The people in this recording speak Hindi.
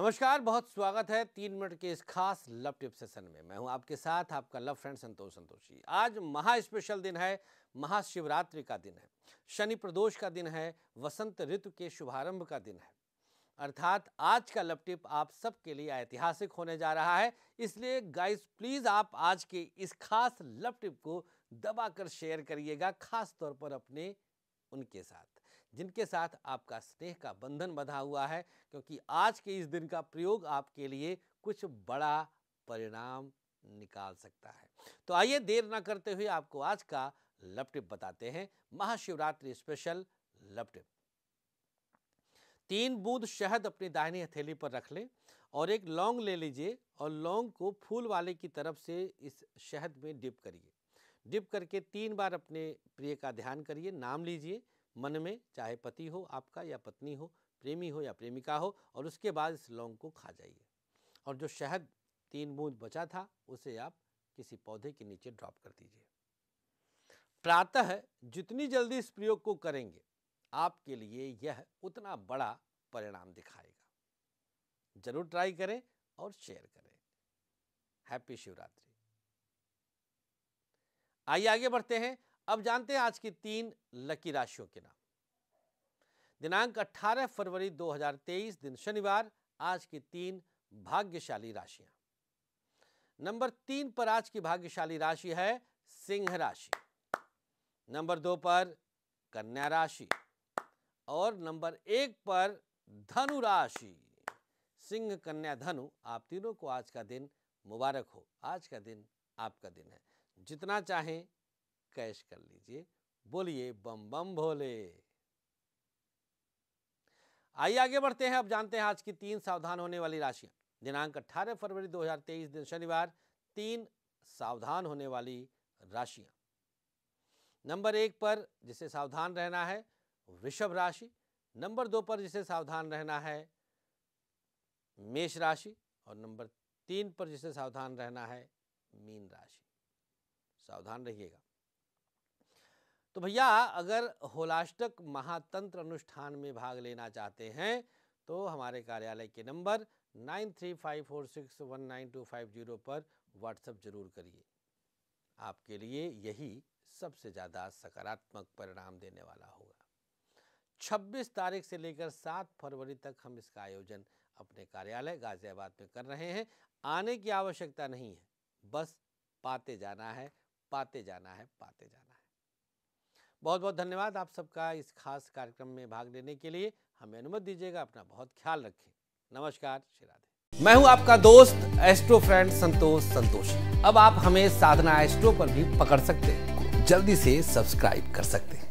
नमस्कार बहुत स्वागत है तीन मिनट के इस खास लव टिप सेशन में मैं हूं आपके साथ आपका लव फ्रेंड संतोष संतोषी आज महा स्पेशल दिन है महाशिवरात्रि का दिन है शनि प्रदोष का दिन है वसंत ऋतु के शुभारंभ का दिन है अर्थात आज का लव टिप आप सबके लिए ऐतिहासिक होने जा रहा है इसलिए गाइस प्लीज़ आप आज के इस खास लव टिप को दबाकर शेयर करिएगा खास तौर पर अपने उनके साथ जिनके साथ आपका स्नेह का बंधन बंधा हुआ है क्योंकि आज के इस दिन का प्रयोग आपके लिए कुछ बड़ा परिणाम निकाल सकता है तो आइए देर ना करते हुए आपको आज का टिप बताते हैं महाशिवरात्रि स्पेशल टिप तीन बूंद शहद अपनी दाहिनी हथेली पर रख लें और एक लौंग ले लीजिए और लौंग को फूल वाले की तरफ से इस शहद में डिप करिए डिप करके तीन बार अपने प्रिय का ध्यान करिए नाम लीजिए मन में चाहे पति हो आपका या पत्नी हो प्रेमी हो या प्रेमिका हो और उसके बाद इस लौंग को खा जाइए और जो शहद तीन बूंद बचा था उसे आप किसी पौधे के नीचे ड्रॉप कर दीजिए प्रातः जितनी जल्दी इस प्रयोग को करेंगे आपके लिए यह उतना बड़ा परिणाम दिखाएगा जरूर ट्राई करें और शेयर करें हैप्पी शिवरात्रि आइए आगे बढ़ते हैं अब जानते हैं आज की तीन लकी राशियों के नाम दिनांक 18 फरवरी 2023 दिन शनिवार आज की तीन भाग्यशाली राशियां नंबर तीन पर आज की भाग्यशाली राशि है सिंह राशि नंबर दो पर कन्या राशि और नंबर एक पर धनु राशि सिंह कन्या धनु आप तीनों को आज का दिन मुबारक हो आज का दिन आपका दिन है जितना चाहें कैश कर लीजिए बोलिए बम बम भोले आइए आगे बढ़ते हैं अब जानते हैं आज की तीन सावधान होने वाली राशियां दिनांक 18 फरवरी 2023 दिन शनिवार तीन सावधान होने वाली राशियां नंबर एक पर जिसे सावधान रहना है वृषभ राशि नंबर दो पर जिसे सावधान रहना है मेष राशि और नंबर तीन पर जिसे सावधान रहना है मीन राशि सावधान रहिएगा तो भैया अगर होलाष्टक महातंत्र अनुष्ठान में भाग लेना चाहते हैं तो हमारे कार्यालय के number nine three five four six one nine two five zero पर व्हाट्सएप जरूर करिए आपके लिए यही सबसे ज़्यादा सकारात्मक परिणाम देने वाला होगा 26 तारीख से लेकर 7 फरवरी तक हम इसका आयोजन अपने कार्यालय गाजियाबाद में कर रहे हैं आने की आवश्यकता नहीं है बस पाते जाना है पाते जाना है पाते जाना है बहुत बहुत धन्यवाद आप सबका इस खास कार्यक्रम में भाग लेने के लिए हमें अनुमति दीजिएगा अपना बहुत ख्याल रखें नमस्कार श्री राधे मैं हूं आपका दोस्त एस्ट्रो फ्रेंड संतोष संतोष अब आप हमें साधना एस्ट्रो पर भी पकड़ सकते हैं जल्दी से सब्सक्राइब कर सकते हैं